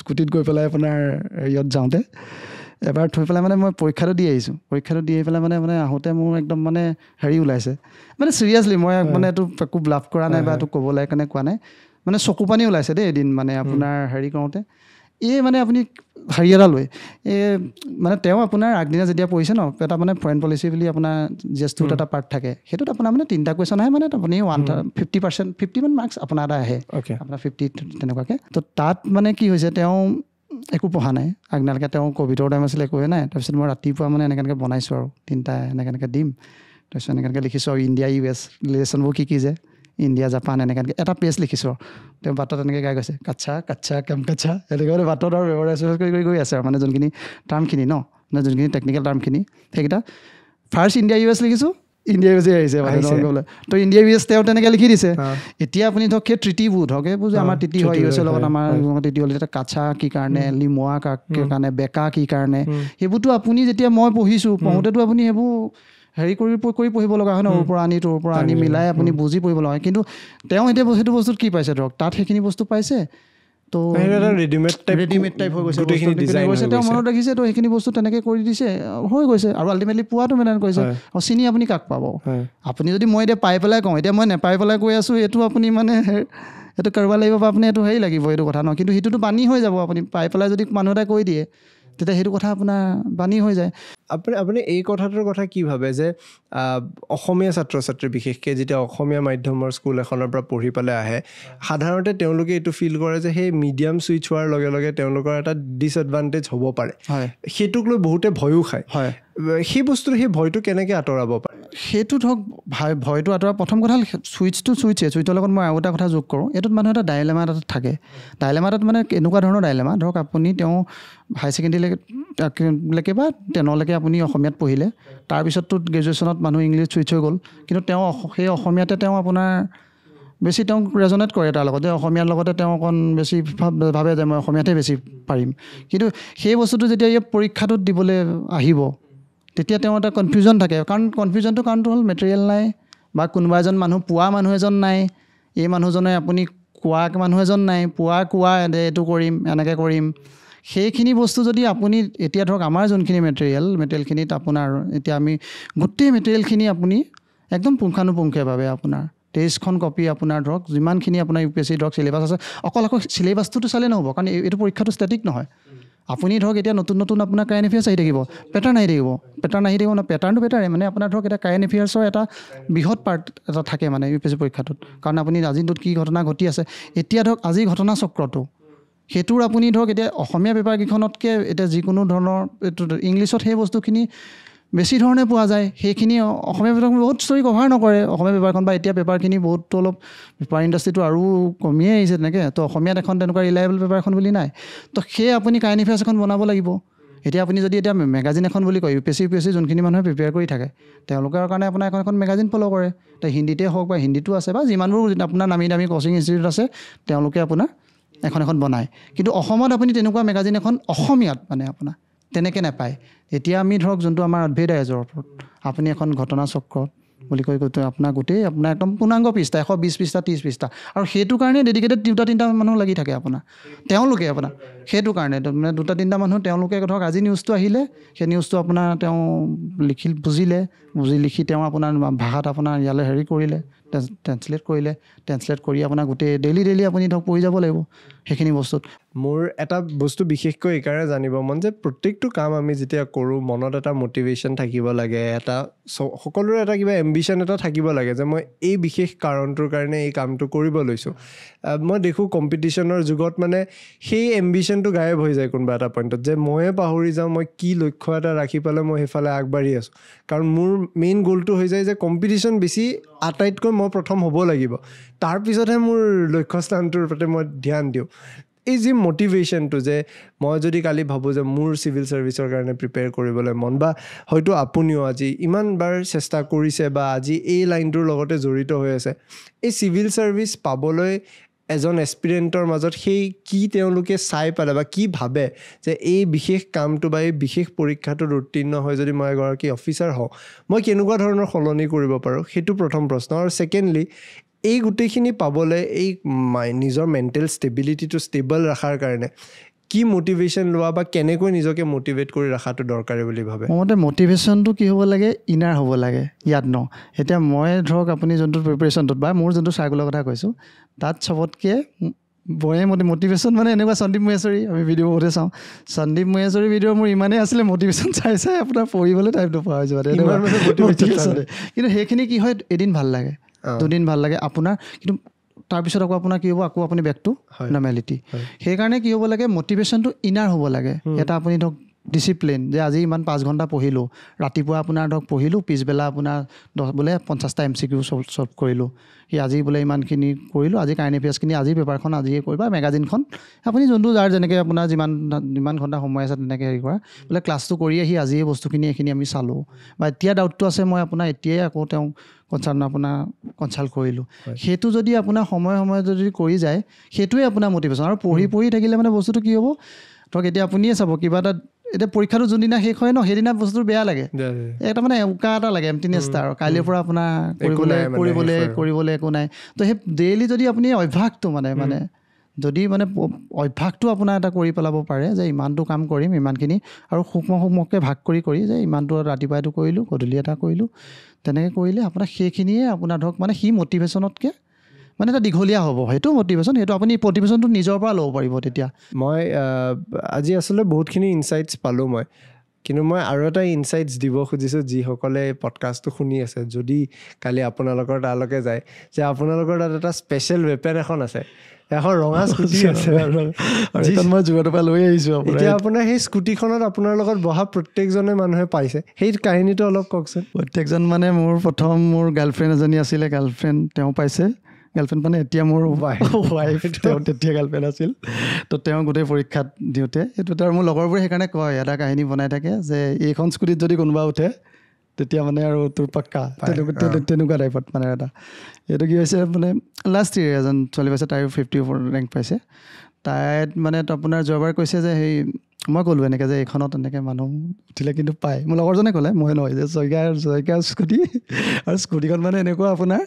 স্কুটিত গৈ পেলাই আপোনাৰ হেৰিয়ত যাওঁতে এবাৰ থৈ পেলাই মানে মই পৰীক্ষাটো দি আহিছোঁ পৰীক্ষাটো দি আহি পেলাই মানে মানে আহোঁতে মোৰ একদম মানে হেৰি ওলাইছে মানে চিৰিয়াছলি মই মানে এইটো একো লাভ কৰা নাই বা এইটো ক'ব ক'বলৈ কাৰণে কোৱা নাই মানে চকু পানী ওলাইছে দেই এদিন মানে আপোনাৰ হেৰি কৰোঁতে এই মানে আপুনি হেৰি এটা লৈ এই মানে তেওঁ আপোনাৰ আগদিনা যেতিয়া পঢ়িছে ন এটা মানে ফৰেইন পলিচি বুলি আপোনাৰ জি এছ টুত এটা পাৰ্ট থাকে সেইটোত আপোনাৰ মানে তিনিটা কুৱেশ্যন আহে মানে আপুনি ওৱান ফিফটি পাৰ্চেণ্ট ফিফটিমান মাৰ্কছ আপোনাৰ এটা আহে অ'কে আপোনাৰ ফিফটি তেনেকুৱাকৈ তো তাত মানে কি হৈছে তেওঁ একো পঢ়া নাই আগদিনালৈকে তেওঁ ক'ভিডৰ টাইম আছিলে একোৱে নাই তাৰপিছত মই ৰাতিপুৱা মানে এনেকৈ এনেকৈ বনাইছোঁ আৰু তিনিটা এনেকৈ এনেকৈ দিম তাৰপিছত এনেকৈ এনেকৈ লিখিছোঁ আৰু ইণ্ডিয়া ইউ এছ ৰিলেশ্যনবোৰ কি কি যে ইণ্ডিয়া জাপান এনেকৈ এনেকৈ এটা পেজ লিখিছোঁ আৰু তেওঁ বাটত এনেকৈ গাই গৈছে কাচ্ছা কাচ্ছা কেম কাচ্ছা এনেকৈ মানে বাটত আৰু মেমৰাইজ কৰি কৰি গৈ আছে আৰু মানে যোনখিনি টাৰ্মখিনি ন মানে যোনখিনি টেকনিকেল টাৰ্মখিনি সেইকেইটা ফাৰ্ষ্ট ইণ্ডিয়া ইউ এছ লিখিছোঁ ইণ্ডিয়া ইউজে আহিছে তো ইণ্ডিয়া ইউ এছ তেওঁ তেনেকৈ লিখি দিছে এতিয়া আপুনি ধৰক সেই তৃতীবোৰ ধৰক এইবোৰ যে আমাৰ তৃতি হয় ইউ এছৰ লগত আমাৰ তৃতি হ'লে এতিয়া কাচা কি কাৰণে লিমোৱা কাৰণে বেকা কি কাৰণে সেইবোৰতো আপুনি যেতিয়া মই পঢ়িছোঁ পঢ়োঁতেতো আপুনি সেইবোৰ হেৰি কৰি কৰি পঢ়িব লগা হয় ন ওপৰ আনি তোৰ পৰা আনি মিলাই আপুনি বুজি পঢ়িব লগা হয় কিন্তু তেওঁ এতিয়া সেইটো বস্তুত কি পাইছে ধৰক তাত সেইখিনি বস্তু পাইছে চিনি আপুনি কাক পাব আপুনি যদি মই এতিয়া পাই পেলাই কওঁ এতিয়া মই নেপাই পেলাই কৈ আছো এইটো আপুনি মানে এইটো কাৰোবাৰ লাগিব বা আপুনি এইটো হেৰি লাগিব এইটো কথা ন কিন্তু সেইটোতো বানী হৈ যাব আপুনি পাই পেলাই যদি মানুহ এটা কৈ দিয়ে তেতিয়া সেইটো কথা আপোনাৰ বাণী হৈ যায় আপুনি আপুনি এই কথাটোৰ কথা কি ভাবে যে অসমীয়া ছাত্ৰ ছাত্ৰী বিশেষকৈ যেতিয়া অসমীয়া মাধ্যমৰ স্কুল এখনৰ পৰা পঢ়ি পেলাই আহে সাধাৰণতে তেওঁলোকে এইটো ফিল কৰে যে সেই মিডিয়াম চুইচ হোৱাৰ লগে লগে তেওঁলোকৰ এটা ডিছএডভান্টেজ হ'ব পাৰে হয় সেইটোক লৈ বহুতে ভয়ো খায় হয় সেই বস্তুটো সেই ভয়টো কেনেকৈ আঁতৰাব পাৰে সেইটো ধৰক ভাই ভয়টো আঁতৰা প্ৰথম কথা হ'ল ছুইচটো ছুইচে ছুইচৰ লগত মই আৰু এটা কথা যোগ কৰোঁ এইটোত মানুহ এটা ডাইলেমা এটা থাকে ডাইলেমা এটাত মানে এনেকুৱা ধৰণৰ ডাইলেমা ধৰক আপুনি তেওঁ হাই ছেকেণ্ডেৰীলৈকে বা টেনলৈকে আপুনি অসমীয়াত পঢ়িলে তাৰপিছততো গ্ৰেজুৱেশ্যনত মানুহ ইংলিছ চুইচ হৈ গ'ল কিন্তু তেওঁ সেই অসমীয়াতে তেওঁ আপোনাৰ বেছি তেওঁক ৰেজনেট কৰে তাৰ লগত যে অসমীয়াৰ লগতে তেওঁ অকণ বেছি ভাবে যে মই অসমীয়াতে বেছি পাৰিম কিন্তু সেই বস্তুটো যেতিয়া ইয়াত পৰীক্ষাটোত দিবলৈ আহিব তেতিয়া তেওঁ এটা কনফিউজন থাকে কাৰণ কনফিউজনটো কাৰণটো হ'ল মেটেৰিয়েল নাই বা কোনোবা এজন মানুহ পোৱা মানুহ এজন নাই এই মানুহজনে আপুনি কোৱা মানুহ এজন নাই পোৱা কোৱা এইটো কৰিম এনেকৈ কৰিম সেইখিনি বস্তু যদি আপুনি এতিয়া ধৰক আমাৰ যোনখিনি মেটেৰিয়েল মেটেৰিয়েলখিনিত আপোনাৰ এতিয়া আমি গোটেই মেটেৰিয়েলখিনি আপুনি একদম পুংখানুপুংখভাৱে আপোনাৰ তেইছখন কপি আপোনাৰ ধৰক যিমানখিনি আপোনাৰ ইউ পি এছ চি ধৰক চিলেবাছ আছে অকল আকৌ চিলেবাছটোতো চালে নহ'ব কাৰণ এইটো পৰীক্ষাটো ষ্টেটিক নহয় আপুনি ধৰক এতিয়া নতুন নতুন আপোনাৰ কাৰেণ্ট এফেয়াৰ্ছ আহি থাকিব পেটাৰ্ণ আহি থাকিব পেটাৰ্ণ আহি থাকিব ন পেটাৰ্ণটো পেটাৰে মানে আপোনাৰ ধৰক এতিয়া কাৰেণ্ট এফেয়াৰ্ছৰ এটা বৃহৎ পাৰ্ট এটা থাকে মানে ইউ পি এছ চি পৰীক্ষাটোত কাৰণ আপুনি আজি দিনটোত কি ঘটনা ঘটি আছে এতিয়া ধৰক আজি ঘটনা চক্ৰটো সেইটোৰ আপুনি ধৰক এতিয়া অসমীয়া পেপাৰকেইখনতকৈ এতিয়া যিকোনো ধৰণৰ এইটো ইংলিছত সেই বস্তুখিনি বেছি ধৰণে পোৱা যায় সেইখিনি অসমীয়া পেপাৰখন বহুত ষ্টৰি কভাৰ নকৰে অসমীয়া পেপাৰখন বা এতিয়া পেপাৰখিনি বহুতো অলপ পেপাৰ ইণ্ডাষ্ট্ৰিটো আৰু কমিয়ে আহিছে তেনেকৈ তো অসমীয়াত এখন তেনেকুৱা ৰিলায়েবল পেপাৰখন বুলি নাই তো সেই আপুনি কাহিনী ফেচ এখন বনাব লাগিব এতিয়া আপুনি যদি এতিয়া মেগাজিন এখন বুলি কয় U P S C U P S C যোনখিনি মানুহে প্ৰিপেয়াৰ কৰি থাকে তেওঁলোকৰ কাৰণে আপোনাৰ এখন এখন মেগাজিন ফ'ল' কৰে তো হিন্দীতে হওক বা হিন্দীটো আছে বা যিমানবোৰ আপোনাৰ নামী দামী কচিং ইনষ্টিটিউট আছে তেওঁলোকে আপোনাৰ এখন এখন বনায় কিন্তু অসমত আপুনি তেনেকুৱা মেগাজিন এখন অসমীয়াত মানে আপোনাৰ তেনেকৈ নাপায় এতিয়া আমি ধৰক যোনটো আমাৰ অদ্ভেদ আয়োজৰ ওপৰত আপুনি এখন ঘটনাচক্ৰ বুলি কৈ কৈ আপোনাৰ গোটেই আপোনাৰ একদম পূৰ্ণাংগ পৃষ্ঠা এশ বিছ পৃষ্ঠা ত্ৰিছ পৃষ্ঠা আৰু সেইটো কাৰণে ডেডিকেটেড দুটা তিনিটা মানুহ লাগি থাকে আপোনাৰ তেওঁলোকে আপোনাৰ সেইটো কাৰণে মানে দুটা তিনিটা মানুহ তেওঁলোকে ধৰক আজি নিউজটো আহিলে সেই নিউজটো আপোনাৰ তেওঁ লিখি বুজিলে বুজি লিখি তেওঁ আপোনাৰ ভাষাত আপোনাৰ ইয়ালৈ হেৰি কৰিলে ট্ৰেঞ্চলেট কৰিলে ট্ৰেঞ্চলেট কৰি আপোনাৰ গোটেই ডেইলি ডেইলি আপুনি ধৰক পঢ়ি যাব লাগিব সেইখিনি বস্তুত মোৰ এটা বস্তু বিশেষকৈ এইকাৰণে জানিব মন যে প্ৰত্যেকটো কাম আমি যেতিয়া কৰোঁ মনত এটা মটিভেশ্যন থাকিব লাগে এটা সকলোৰে এটা কিবা এম্বিশ্যন এটা থাকিব লাগে যে মই এই বিশেষ কাৰণটোৰ কাৰণে এই কামটো কৰিব লৈছোঁ মই দেখোঁ কম্পিটিশ্যনৰ যুগত মানে সেই এম্বিশ্যনটো গায়ব হৈ যায় কোনোবা এটা পইণ্টত যে ময়ে পাহৰি যাওঁ মই কি লক্ষ্য এটা ৰাখি পেলাই মই সেইফালে আগবাঢ়ি আছোঁ কাৰণ মোৰ মেইন গ'লটো হৈ যায় যে কম্পিটিশ্যন বেছি আটাইতকৈ মই প্ৰথম হ'ব লাগিব তাৰপিছতহে মোৰ লক্ষ্য স্থানটোৰ প্ৰতি মই ধ্যান দিওঁ এই যি মটিভেশ্যনটো যে মই যদি কালি ভাবোঁ যে মোৰ চিভিল ছাৰ্ভিচৰ কাৰণে প্ৰিপেয়াৰ কৰিবলৈ মন বা হয়তো আপুনিও আজি ইমানবাৰ চেষ্টা কৰিছে বা আজি এই লাইনটোৰ লগতে জড়িত হৈ আছে এই চিভিল ছাৰ্ভিচ পাবলৈ এজন এক্সপিৰিয়েণ্টৰ মাজত সেই কি তেওঁলোকে চাই পেলাই বা কি ভাবে যে এই বিশেষ কামটো বা এই বিশেষ পৰীক্ষাটোত উত্তীৰ্ণ হৈ যদি মই এগৰাকী অফিচাৰ হওঁ মই কেনেকুৱা ধৰণৰ সলনি কৰিব পাৰোঁ সেইটো প্ৰথম প্ৰশ্ন আৰু ছেকেণ্ডলি এই গোটেইখিনি পাবলৈ এই নিজৰ মেণ্টেল ষ্টেবিলিটিটো ষ্টেবল ৰখাৰ কাৰণে কি মটিভেশ্যন লোৱা বা কেনেকৈ নিজকে মটিভেট কৰি ৰখাটো দৰকাৰী বুলি ভাবে মোৰ মতে মটিভেশ্যনটো কি হ'ব লাগে ইনাৰ হ'ব লাগে ইয়াত ন এতিয়া মই ধৰক আপুনি যোনটো প্ৰিপেৰেশ্যনটোত বা মোৰ যোনটো চাৰ্কলৰ কথা কৈছোঁ তাত চবতকৈ বয়ে মতে মটিভেশ্যন মানে এনেকুৱা সন্দীপ মহেশ্বৰী আমি ভিডিঅ' বহুতে চাওঁ সন্দীপ মহেশ্বৰী ভিডিঅ' মোৰ ইমানেই আছিলে মটিভেশ্যন চাই চাই আপোনাৰ পঢ়িবলৈ টাইপটো পোৱা হৈছে কিন্তু সেইখিনি কি হয় এদিন ভাল লাগে দুদিন ভাল লাগে আপোনাৰ কিন্তু তাৰপিছত আকৌ আপোনাৰ কি হ'ব আকৌ আপুনি বেকটো নৰ্মেলিটি সেইকাৰণে কি হ'ব লাগে মটিভেশ্যনটো ইনাৰ হ'ব লাগে এটা আপুনি ধৰক ডিচিপ্লিন যে আজি ইমান পাঁচ ঘণ্টা পঢ়িলোঁ ৰাতিপুৱা আপোনাৰ ধৰক পঢ়িলোঁ পিছবেলা আপোনাৰ দহ বোলে পঞ্চাছটা M C Q solve solve কৰিলোঁ সি আজি বোলে ইমানখিনি কৰিলোঁ আজি কাৰেণ্ট এফেয়াৰ্ছখিনি আজি পেপাৰখন আজিয়ে কৰিব মেগাজিনখন আপুনি যোনটো যাৰ যেনেকৈ আপোনাৰ যিমান যিমান ঘণ্টা সময় আছে তেনেকৈ হেৰি কৰা বোলে ক্লাছটো কৰি আহি আজিয়ে বস্তুখিনি এইখিনি আমি চালোঁ বা এতিয়া ডাউটটো আছে মই আপোনাৰ এতিয়াই আকৌ তেওঁক কনচাল্ট আপোনাৰ কনচাল্ট কৰিলোঁ সেইটো যদি আপোনাৰ সময়ে সময়ে যদি কৰি যায় সেইটোৱে আপোনাৰ মটিভেশ্যন আৰু পঢ়ি পঢ়ি থাকিলে মানে বস্তুটো কি হ'ব ধৰক এতিয়া আপুনিয়ে চাব কিবা এটা এতিয়া পৰীক্ষাটো যোনদিনা শেষ হয় ন সেইদিনা বস্তুটো বেয়া লাগে এটা মানে উকা এটা লাগে এম এমটিনেষ্টা আৰু কাইলৈ পৰা আপোনাৰ কৰিবলৈ কৰিবলৈ কৰিবলৈ একো নাই তো সেই ডেইলি যদি আপুনি অভ্যাসটো মানে মানে যদি মানে অভ্যাসটো আপোনাৰ এটা কৰি পেলাব পাৰে যে ইমানটো কাম কৰিম ইমানখিনি আৰু সূক্ষ্ম সূক্ষ্মকৈ ভাগ কৰি কৰি যে ইমানটো ৰাতিপুৱা এইটো কৰিলোঁ গধূলি এটা কৰিলোঁ তেনেকৈ কৰিলে আপোনাৰ সেইখিনিয়ে আপোনাৰ ধৰক মানে সি মটিভেশ্যনতকৈ মানে এটা দীঘলীয়া হ'ব সেইটো মটিভেশ্যন সেইটো আপুনি মটিভেশ্যনটো নিজৰ পৰা ল'ব পাৰিব তেতিয়া মই আজি আচলতে বহুতখিনি ইনচাইটছ পালোঁ মই কিন্তু মই আৰু এটা ইনচাইটছ দিব খুজিছোঁ যিসকলে পডকাষ্টটো শুনি আছে যদি কালি আপোনালোকৰ তালৈকে যায় যে আপোনালোকৰ তাত এটা স্পেচিয়েল ৱেপেন এখন আছে এখন ৰঙা স্কুটি আছে মই যোগাৰ পৰা লৈ আহিছোঁ এতিয়া আপোনাৰ সেই স্কুটিখনত আপোনাৰ লগত বহা প্ৰত্যেকজনে মানুহে পাইছে সেই কাহিনীটো অলপ কওকচোন প্ৰত্যেকজন মানে মোৰ প্ৰথম মোৰ গাৰ্লফ্ৰেণ্ড এজনী আছিলে গাৰ্লফ্ৰেণ্ড তেওঁ পাইছে গাৰ্লফ্ৰেণ্ড মানে এতিয়া মোৰ ৱাইফ ৱাইফ তেওঁ তেতিয়া গাৰ্লফ্ৰেণ্ড আছিল তো তেওঁ গোটেই পৰীক্ষাত দিওঁতে সেইটো আৰু মোৰ লগৰবোৰে সেইকাৰণে কয় এটা কাহিনী বনাই থাকে যে এইখন স্কুটিত যদি কোনোবা উঠে তেতিয়া মানে আৰু তোৰ পাক্কা তেনেকুৱা টাইপত মানে এটা এইটো কি হৈছে মানে লাষ্ট ইয়েৰ এজন ছোৱালী পাইছে তাইও ফিফটি ওপৰত ৰেংক পাইছে তাইত মানে আপোনাৰ যোৱাবাৰ কৈছে যে সেই মই ক'লোঁ এনেকৈ যে এইখনত এনেকৈ মানুহ উঠিলে কিন্তু পায় মোৰ লগৰজনে ক'লে মই নহয় যে জয়গা জয়গা স্কুটি আৰু স্কুটিখন মানে এনেকুৱা আপোনাৰ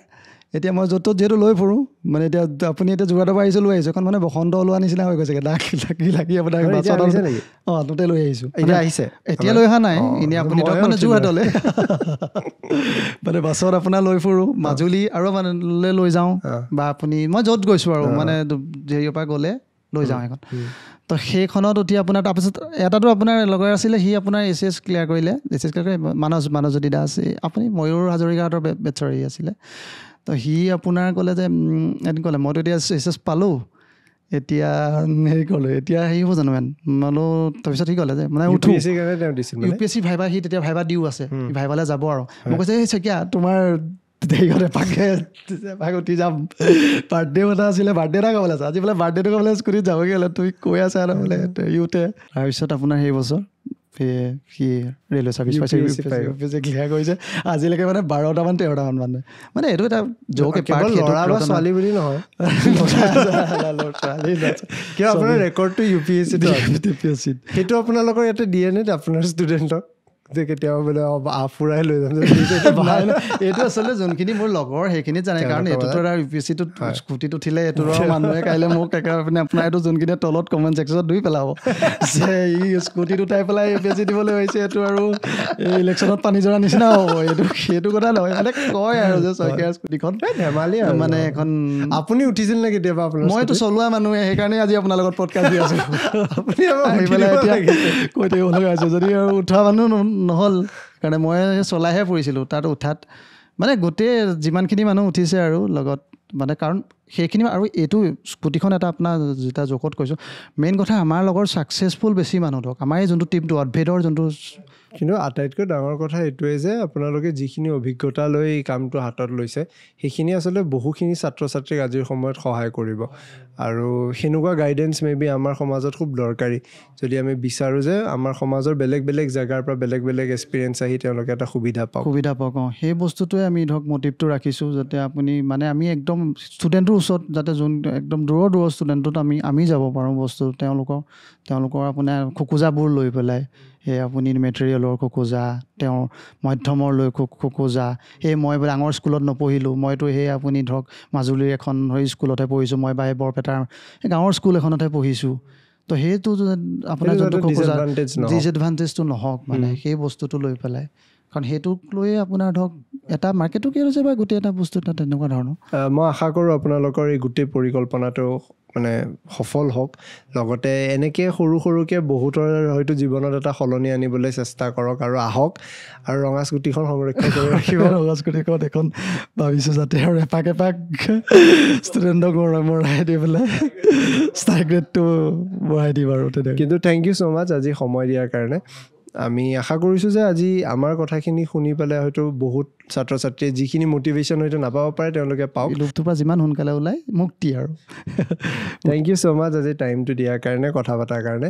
এতিয়া মই য'ত ত'ত যিহেতু লৈ ফুৰোঁ মানে এতিয়া আপুনি এতিয়া পৰা আহিছোঁ লৈ আহিছোঁ এখন মানে বসন্ত ওলোৱা নিচিনা হৈ গৈছেগৈ ডাক লাগি লাগি আপোনাক অঁ তোতে লৈ আহিছোঁ এতিয়া আহিছে এতিয়া লৈ অহা নাই এনেই আপুনি তাক মানে যোৰহাটলৈ মানে বাছত আপোনাৰ লৈ ফুৰোঁ মাজুলী আৰু মানে লৈ যাওঁ বা আপুনি মই য'ত গৈছোঁ আৰু মানে হেৰিয়ৰ পৰা গ'লে লৈ যাওঁ এখন তো সেইখনত উঠি আপোনাৰ তাৰপিছত এটাতো আপোনাৰ লগৰ আছিলে সি আপোনাৰ এ চি এছ ক্লিয়াৰ কৰিলে এ চি এছ ক্লিয়াৰ কৰি মানস মানসজ্যোতি দাস আপুনি ময়ূৰ হাজৰিকাহঁতৰ বেটছৰ হেৰি আছিলে তো সি আপোনাৰ ক'লে যে এদিন ক'লে মইতো এতিয়া এইচ এছ পালোঁ এতিয়া হেৰি ক'লোঁ এতিয়া হেৰি হ'ব জানো মেন মানে তাৰপিছত সি ক'লে যে মানে উঠো U P S C viva সি তেতিয়া ভাইবা দিও আছে ভাইবালৈ যাব আৰু মই কৈছে এই চেকিয়া তোমাৰ দেৰিকতে পাকে উঠি যাম বাৰ্থডে এটা আছিলে বাৰ্থডে এটা গাবলৈ আছে আজি বোলে বাৰ্থডেটো গাবলৈ স্কুটিত যাবগৈ বোলে তুমি কৈ আছা বোলে ইউতে তাৰপিছত আপোনাৰ সেই বছৰ সি ৰে'ল চাৰ্ভিছ পাইছে ক্লিয়াৰ কৰিছে আজিলৈকে মানে বাৰটামান তেৰটামান মানে মানে এইটো এটা জকে ছোৱালী বুলি নহয় ৰেকৰ্ডটো ইউ পি এছ চিট ইউ পি এছ চিত সেইটো আপোনালোকৰ ইয়াতে দিয়ে নে আপোনাৰ ষ্টুডেণ্টক যে কেতিয়াবা বোলে আফুৰাই লৈ যাম এইটো আচলতে যোনখিনি মোৰ লগৰ সেইখিনি জানে কাৰণ এইটো আৰু ইউ পি এছ চিটোত স্কুটিত উঠিলে এইটোৰ মানুহে কাইলৈ মোক একেবাৰে আপোনাৰ এইটো যোনখিনিয়ে তলত কমেণ্ট ছেকশ্যনত দুই পেলাব যে ই স্কুটিটো উঠাই পেলাই ইউ পি এছ চি দিবলৈ হৈছে এইটো আৰু ইলেকশ্যনত পানী জৰা নিচিনা হ'ব এইটো সেইটো কথা নহয় মানে কয় আৰু যে চৰকাৰী স্কুটিখন ধেমালি আৰু মানে এখন আপুনি উঠিছিল নে কেতিয়াবা আপুনি মইতো চলোৱা মানুহে সেইকাৰণে আজি আপোনাৰ লগত পটকা দি আছো আপুনি কৈ থাকিব লগা হৈছে যদি আৰু উঠা মানুহ নহ'ল কাৰণে মই চলাইহে ফুৰিছিলোঁ তাত উঠাত মানে গোটেই যিমানখিনি মানুহ উঠিছে আৰু লগত মানে কাৰণ সেইখিনি আৰু এইটো স্কুটিখন এটা আপোনাৰ যেতিয়া জোখত কৈছোঁ মেইন কথা আমাৰ লগৰ ছাকচেছফুল বেছি মানুহ ধৰক আমাৰ এই যোনটো টিমটো অদ্ভেদৰ যোনটো কিন্তু আটাইতকৈ ডাঙৰ কথা এইটোৱেই যে আপোনালোকে যিখিনি অভিজ্ঞতা লৈ এই কামটো হাতত লৈছে সেইখিনি আচলতে বহুখিনি ছাত্ৰ ছাত্ৰীক আজিৰ সময়ত সহায় কৰিব আৰু সেনেকুৱা গাইডেঞ্চ মে' বি আমাৰ সমাজত খুব দৰকাৰী যদি আমি বিচাৰোঁ যে আমাৰ সমাজৰ বেলেগ বেলেগ জেগাৰ পৰা বেলেগ বেলেগ এক্সপিৰিয়েঞ্চ আহি তেওঁলোকে এটা সুবিধা পাওঁ সুবিধা পাওঁ অঁ সেই বস্তুটোৱে আমি ধৰক মটিভটো ৰাখিছোঁ যাতে আপুনি মানে আমি একদম ষ্টুডেণ্টটোৰ ওচৰত যাতে যোন একদম দূৰৰ দূৰৰ ষ্টুডেণ্টত আমি আমি যাব পাৰোঁ বস্তু তেওঁলোকৰ তেওঁলোকৰ আপোনাৰ খোকোজাবোৰ লৈ পেলাই সেই আপুনি মেটেৰিয়েলৰ খোকোজা তেওঁৰ মধ্যমৰ লৈ খোকোজা সেই মই ডাঙৰ স্কুলত নপঢ়িলোঁ মইতো সেই আপুনি ধৰক মাজুলীৰ এখন হেৰি স্কুলতহে পঢ়িছোঁ মই বা সেই বৰপেটাৰ গাঁৱৰ স্কুল এখনতহে পঢ়িছোঁ তো সেইটো আপোনাৰ যোনটো খোকোজা ডিজএডভান্টেজটো নহওক মানে সেই বস্তুটো লৈ পেলাই কাৰণ সেইটোক লৈয়ে আপোনাৰ ধৰক এটা মাৰ্কেটো কি হৈছে বা গোটেই এটা বস্তু এটা তেনেকুৱা ধৰণৰ মই আশা কৰোঁ আপোনালোকৰ এই গোটেই পৰিকল্পনাটো মানে সফল হওক লগতে এনেকৈ সৰু সৰুকৈ বহুতৰ হয়তো জীৱনত এটা সলনি আনিবলৈ চেষ্টা কৰক আৰু আহক আৰু ৰঙা স্কুটিখন সংৰক্ষণ কৰি ৰাখিব ৰঙা স্কুটিখন এখন ভাবিছোঁ যাতে আৰু এপাক এপাক ষ্টুডেণ্টক বঢ়াই দি পেলাই ষ্টাৰ গ্ৰেডটো বঢ়াই দিম আৰু তেনেকৈ কিন্তু থেংক ইউ ছ' মাছ আজি সময় দিয়াৰ কাৰণে আমি আশা কৰিছোঁ যে আজি আমাৰ কথাখিনি শুনি পেলাই হয়তো বহুত ছাত্ৰ ছাত্ৰীয়ে যিখিনি মটিভেশ্যন হয়তো নাপাব পাৰে তেওঁলোকে পাওক লোভটোৰ পৰা যিমান সোনকালে ওলাই মুক্তি আৰু থেংক ইউ ছ' মাছ আজি টাইমটো দিয়াৰ কাৰণে কথা পতাৰ কাৰণে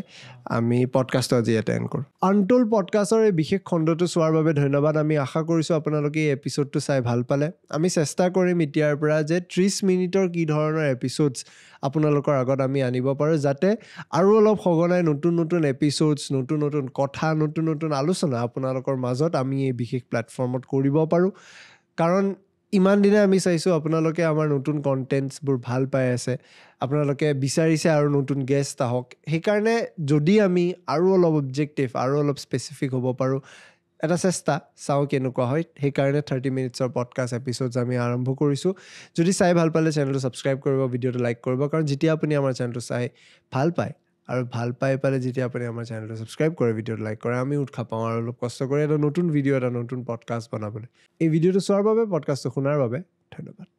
আমি পডকাষ্টটো আজি এটেণ্ড কৰোঁ আনটোল পডকাষ্টৰ এই বিশেষ খণ্ডটো চোৱাৰ বাবে ধন্যবাদ আমি আশা কৰিছোঁ আপোনালোকে এই এপিছ'ডটো চাই ভাল পালে আমি চেষ্টা কৰিম এতিয়াৰ পৰা যে ত্ৰিছ মিনিটৰ কি ধৰণৰ এপিছ'ডছ আপোনালোকৰ আগত আমি আনিব পাৰোঁ যাতে আৰু অলপ সঘনাই নতুন নতুন এপিছ'ডছ নতুন নতুন কথা নতুন নতুন আলোচনা আপোনালোকৰ মাজত আমি এই বিশেষ প্লেটফৰ্মত কৰিব পাৰোঁ পাৰোঁ কাৰণ ইমান দিনে আমি চাইছোঁ আপোনালোকে আমাৰ নতুন কণ্টেণ্টছবোৰ ভাল পাই আছে আপোনালোকে বিচাৰিছে আৰু নতুন গেষ্ট আহক সেইকাৰণে যদি আমি আৰু অলপ অবজেক্টিভ আৰু অলপ স্পেচিফিক হ'ব পাৰোঁ এটা চেষ্টা চাওঁ কেনেকুৱা হয় সেইকাৰণে থাৰ্টি মিনিটছৰ পডকাষ্ট এপিছ'ড আমি আৰম্ভ কৰিছোঁ যদি চাই ভাল পালে চেনেলটো ছাবস্ক্ৰাইব কৰিব ভিডিঅ'টো লাইক কৰিব কাৰণ যেতিয়া আপুনি আমাৰ চেনেলটো চাই ভাল পায় আৰু ভাল পাই পেলাই যেতিয়া আপুনি আমাৰ চেনেলটো ছাবস্ক্ৰাইব কৰে ভিডিঅ'টো লাইক কৰে আমি উৎসাহ পাওঁ আৰু অলপ কষ্ট কৰি এটা নতুন ভিডিঅ' এটা নতুন পডকাষ্ট বনাবলৈ এই ভিডিঅ'টো চোৱাৰ বাবে পডকাষ্টটো শুনাৰ বাবে ধন্যবাদ